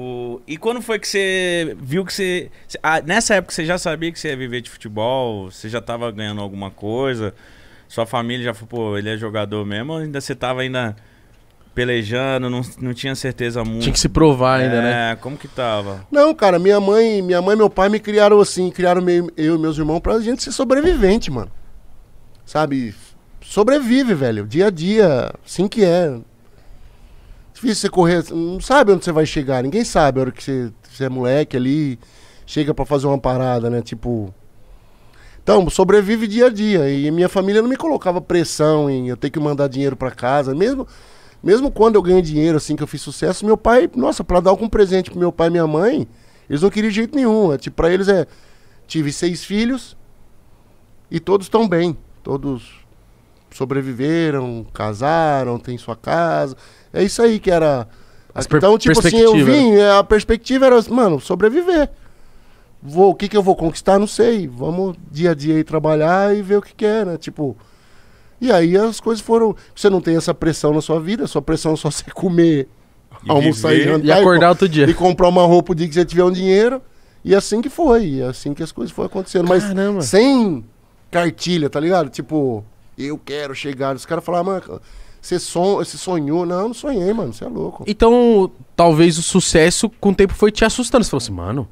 O... E quando foi que você viu que você. Ah, nessa época você já sabia que você ia viver de futebol? Você já estava ganhando alguma coisa? Sua família já falou, pô, ele é jogador mesmo? Ou ainda você estava ainda pelejando, não, não tinha certeza muito? Tinha que se provar ainda, é, né? É, como que tava? Não, cara, minha mãe, minha mãe e meu pai me criaram assim, criaram eu e meus irmãos pra gente ser sobrevivente, mano. Sabe? Sobrevive, velho. Dia a dia, assim que é difícil você correr, não sabe onde você vai chegar, ninguém sabe a hora que você, você é moleque ali, chega para fazer uma parada, né? Tipo. Então, sobrevive dia a dia. E minha família não me colocava pressão em eu ter que mandar dinheiro para casa. Mesmo, mesmo quando eu ganhei dinheiro, assim, que eu fiz sucesso, meu pai, nossa, para dar algum presente pro meu pai e minha mãe, eles não queriam de jeito nenhum. É, tipo, pra eles é. Tive seis filhos e todos estão bem. Todos sobreviveram, casaram, têm sua casa. É isso aí que era. As então, tipo assim, eu vim, né? é, a perspectiva era, mano, sobreviver. Vou, o que, que eu vou conquistar, não sei. Vamos dia a dia aí trabalhar e ver o que, que é, né? Tipo. E aí as coisas foram. Você não tem essa pressão na sua vida, sua pressão é só você comer, e almoçar e jantar. E acordar e, outro dia. E comprar uma roupa o dia que você tiver um dinheiro. E é assim que foi, e é assim que as coisas foram acontecendo. Caramba. Mas sem cartilha, tá ligado? Tipo, eu quero chegar. Os caras falaram, ah, mano, você, son... você sonhou? Não, não sonhei, mano. Você é louco. Então, talvez o sucesso com o tempo foi te assustando. Você falou assim, mano,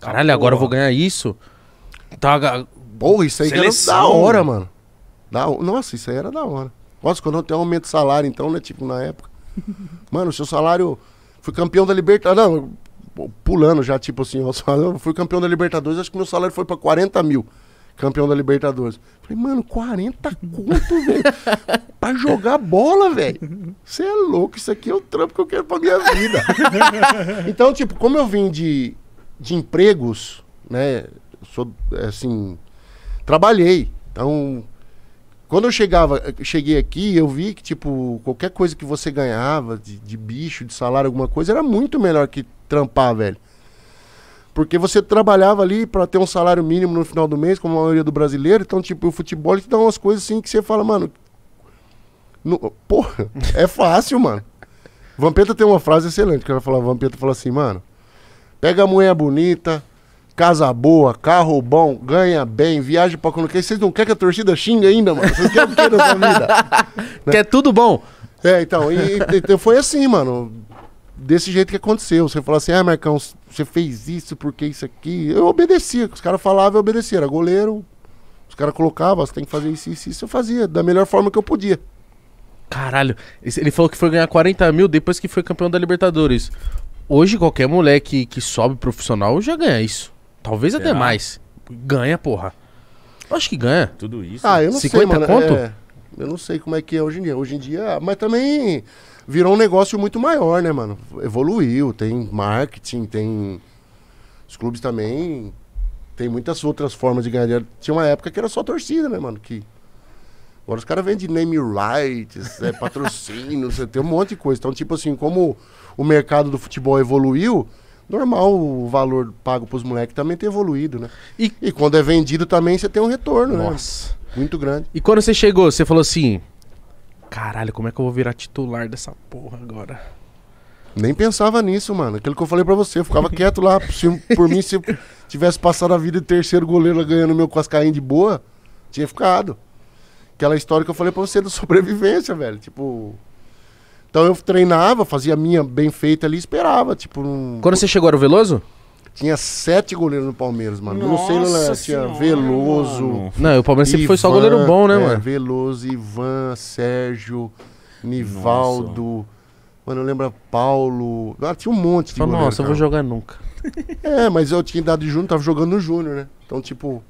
caralho, agora eu vou ganhar isso. Tá, porra, isso aí Seleção. era da hora, mano. Da... Nossa, isso aí era da hora. Nossa, quando eu tenho aumento de salário, então, né? Tipo, na época. Mano, seu salário. Fui campeão da Libertadores. Não, pulando já, tipo assim, eu fui campeão da Libertadores, acho que meu salário foi pra 40 mil campeão da Libertadores. Falei, mano, 40 conto, velho, pra jogar bola, velho. Você é louco, isso aqui é o trampo que eu quero pra minha vida. então, tipo, como eu vim de, de empregos, né, sou, assim, trabalhei. Então, quando eu chegava, cheguei aqui, eu vi que, tipo, qualquer coisa que você ganhava de, de bicho, de salário, alguma coisa, era muito melhor que trampar, velho. Porque você trabalhava ali para ter um salário mínimo no final do mês, como a maioria do brasileiro. Então, tipo, o futebol te dá umas coisas assim que você fala, mano. No, porra, é fácil, mano. Vampeta tem uma frase excelente que ela fala, Vampeta fala assim, mano. Pega a mulher bonita, casa boa, carro bom, ganha bem, viaja pra quando quer. Vocês não querem que a torcida xingue ainda, mano? Vocês querem o que sua vida? né? Quer tudo bom? É, então, e, e, então, foi assim, mano desse jeito que aconteceu. Você fala assim, ah, Marcão, você fez isso, porque isso aqui? Eu obedecia, os caras falavam, eu obedecia. Era goleiro, os caras colocavam, você tem que fazer isso, isso, isso. Eu fazia da melhor forma que eu podia. Caralho, ele falou que foi ganhar 40 mil depois que foi campeão da Libertadores. Hoje, qualquer moleque que sobe profissional já ganha isso. Talvez Será? até mais. Ganha, porra. Eu acho que ganha. Tudo isso. Ah, eu não 50 sei, mano. conto? É... Eu não sei como é que é hoje em dia. Hoje em dia, mas também virou um negócio muito maior, né, mano? Evoluiu, tem marketing, tem. Os clubes também. Tem muitas outras formas de ganhar dinheiro. Tinha uma época que era só torcida, né, mano? Que... Agora os caras vendem name rights, é, patrocínios, é, tem um monte de coisa. Então, tipo assim, como o mercado do futebol evoluiu, normal o valor pago pros moleques também ter evoluído, né? E... e, quando é vendido também você tem um retorno, Nossa. né? Nossa. Muito grande. E quando você chegou, você falou assim: caralho, como é que eu vou virar titular dessa porra agora? Nem pensava nisso, mano. Aquilo que eu falei pra você, eu ficava quieto lá. Se, por mim, se tivesse passado a vida de terceiro goleiro ganhando meu Cascaim de boa, tinha ficado. Aquela história que eu falei pra você da sobrevivência, velho. Tipo. Então eu treinava, fazia a minha bem feita ali e esperava. Tipo. Um... Quando você chegou era o Veloso? Tinha sete goleiros no Palmeiras, mano. Nossa né, não sei, lá, Veloso. Mano. Não, o Palmeiras sempre foi só goleiro bom, né, é, mano? Veloso, Ivan, Sérgio, Nivaldo. Nossa. Mano, eu lembro Paulo. Ah, tinha um monte de Fala, goleiro, Nossa, cara. eu vou jogar nunca. É, mas eu tinha idade de júnior, tava jogando no júnior, né? Então, tipo.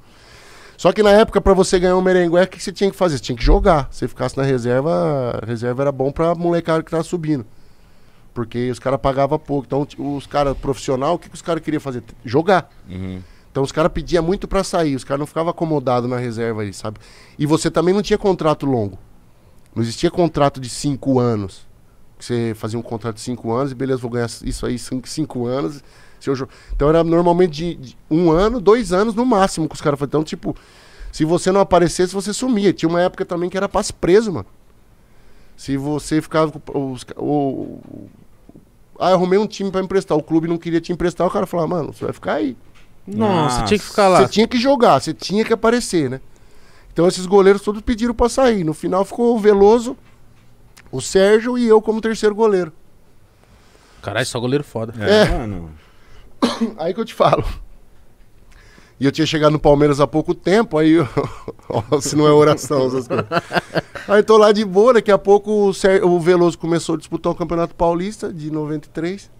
Só que na época, para você ganhar um merengué, o que você tinha que fazer? Você tinha que jogar. Se você ficasse na reserva, a reserva era bom pra molecada que tava subindo. Porque os caras pagavam pouco. Então, os caras profissional, o que, que os caras queriam fazer? Jogar. Uhum. Então os caras pediam muito para sair, os caras não ficavam acomodados na reserva aí, sabe? E você também não tinha contrato longo. Não existia contrato de cinco anos. Que você fazia um contrato de cinco anos e beleza, vou ganhar isso aí cinco, cinco anos. Então era normalmente de, de, um ano, dois anos no máximo que os caras faziam. Então, tipo, se você não aparecesse, você sumia. Tinha uma época também que era passe preso, mano. Se você ficava com os, o, ah, arrumei um time para emprestar, o clube não queria te emprestar, o cara falava, mano, você vai ficar aí. Nossa, Nossa. tinha que ficar lá. Você tinha que jogar, você tinha que aparecer, né? Então esses goleiros todos pediram para sair. No final ficou o Veloso, o Sérgio e eu como terceiro goleiro. Caralho, só goleiro foda. É. é. Aí que eu te falo. E eu tinha chegado no Palmeiras há pouco tempo, aí eu... se não é oração, essas coisas. Aí tô lá de boa, daqui a pouco o, o Veloso começou a disputar o Campeonato Paulista de 93.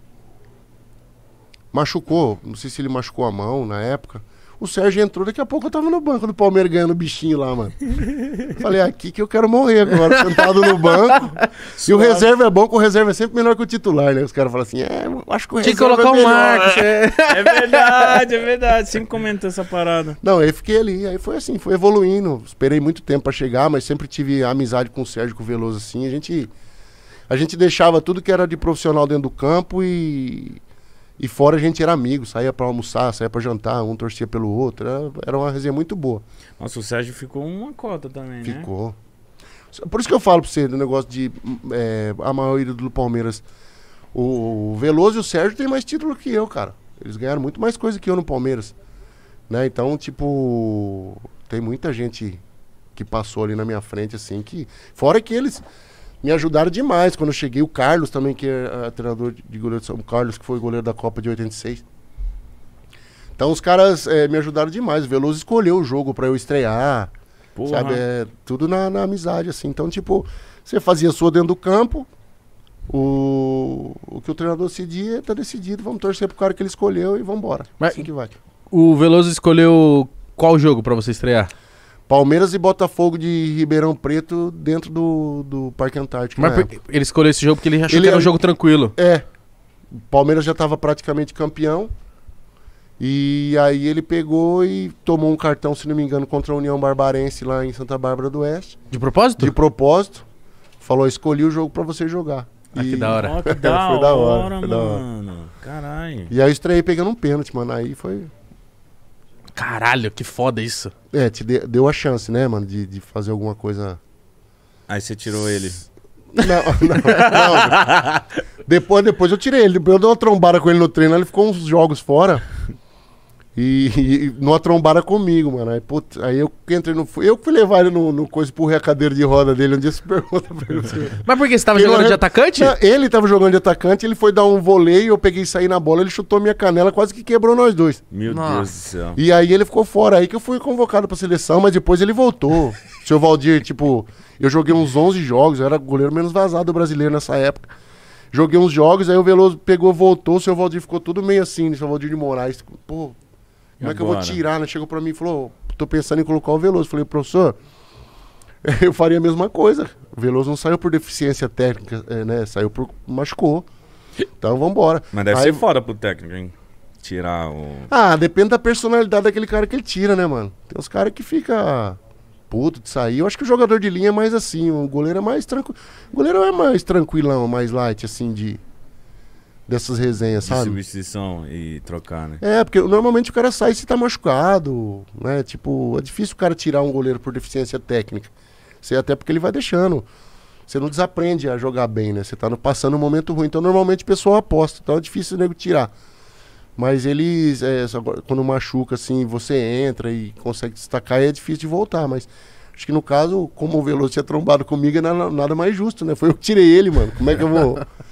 Machucou, não sei se ele machucou a mão na época. O Sérgio entrou, daqui a pouco eu tava no banco do Palmeiras ganhando bichinho lá, mano. Falei, é aqui que eu quero morrer agora, sentado no banco. e o reserva é bom, que o reserva é sempre melhor que o titular, né? Os caras falam assim, é, acho que o Tinha que é colocar é o Marcos. É. verdade, é verdade. Sempre comenta essa parada. Não, aí fiquei ali. Aí foi assim, foi evoluindo. Esperei muito tempo para chegar, mas sempre tive amizade com o Sérgio, com o Veloso, assim. A gente, a gente deixava tudo que era de profissional dentro do campo e e fora a gente era amigo, saía para almoçar, saía para jantar, um torcia pelo outro. Era, era, uma resenha muito boa. Nossa, o Sérgio ficou uma cota também, ficou. né? Ficou. Por isso que eu falo pra você do negócio de é, a maioria do Palmeiras. O, o Veloso e o Sérgio têm mais título que eu, cara. Eles ganharam muito mais coisa que eu no Palmeiras. Né? Então, tipo, tem muita gente que passou ali na minha frente, assim, que. Fora que eles me ajudaram demais. Quando eu cheguei, o Carlos também, que é, é treinador de goleiro de São Carlos, que foi goleiro da Copa de 86. Então os caras é, me ajudaram demais. O Veloso escolheu o jogo para eu estrear. Porra. Sabe? É, tudo na, na, amizade, assim. Então, tipo, você fazia sua dentro do campo. O, o que o treinador decidia tá decidido. Vamos torcer pro cara que ele escolheu e vamos embora. assim que vai. O Veloso escolheu qual jogo para você estrear? Palmeiras e Botafogo de Ribeirão Preto dentro do, do Parque Antártico. Mas né? ele escolheu esse jogo porque ele achou ele, que era um é- jogo tranquilo. É. Palmeiras já estava praticamente campeão. E aí ele pegou e tomou um cartão, se não me engano, contra a União Barbarense lá em Santa Bárbara do Oeste. De propósito? De propósito. Falou, escolhi o jogo para você jogar. Ah, e... que da hora. Oh, que da foi da hora, hora, foi da hora. Caralho. E aí eu estreiei pegando um pênalti, mano. Aí foi caralho, que foda isso. É, te de, deu a chance, né, mano, de, de fazer alguma coisa. Aí você tirou ele. Não, não, não. depois, depois eu tirei ele. Eu dei uma trombada com ele no treino, ele ficou uns jogos fora. E, e não trombada comigo, mano. Aí, putz, aí eu entrei no. Eu fui levar ele no, no coisa, empurrei a cadeira de roda dele. Um dia você pergunta pra ele. Mas por que você tava jogando era... de atacante? Não, ele tava jogando de atacante, ele foi dar um voleio, eu peguei e saí na bola, ele chutou minha canela, quase que quebrou nós dois. Meu Nossa. Deus do céu. E aí ele ficou fora. Aí que eu fui convocado pra seleção, mas depois ele voltou. Seu Valdir, tipo, eu joguei uns 11 jogos, eu era goleiro menos vazado brasileiro nessa época. Joguei uns jogos, aí o Veloso pegou, voltou, o seu Valdir ficou tudo meio assim, o seu Valdir de Moraes. Tipo, pô, como é que eu vou tirar? Ela chegou para mim e falou: tô pensando em colocar o Veloso. falei, professor, eu faria a mesma coisa. O Veloso não saiu por deficiência técnica, é, né? Saiu por. machucou. Então vamos embora. Mas deve Aí... ser foda pro técnico, hein? Tirar o. Ah, depende da personalidade daquele cara que ele tira, né, mano? Tem uns caras que fica puto de sair. Eu acho que o jogador de linha é mais assim, o goleiro é mais tranquilo. O goleiro é mais tranquilão, mais light, assim, de dessas resenhas, de sabe? Substituição e trocar, né? É, porque normalmente o cara sai se tá machucado, né? Tipo, é difícil o cara tirar um goleiro por deficiência técnica. Você até porque ele vai deixando. Você não desaprende a jogar bem, né? Você tá no, passando um momento ruim. Então, normalmente o pessoal aposta. Então é difícil o nego tirar. Mas eles, é, quando machuca, assim, você entra e consegue destacar, é difícil de voltar. Mas acho que no caso, como o Veloso tinha trombado comigo, é nada mais justo, né? Foi eu que tirei ele, mano. Como é que eu vou.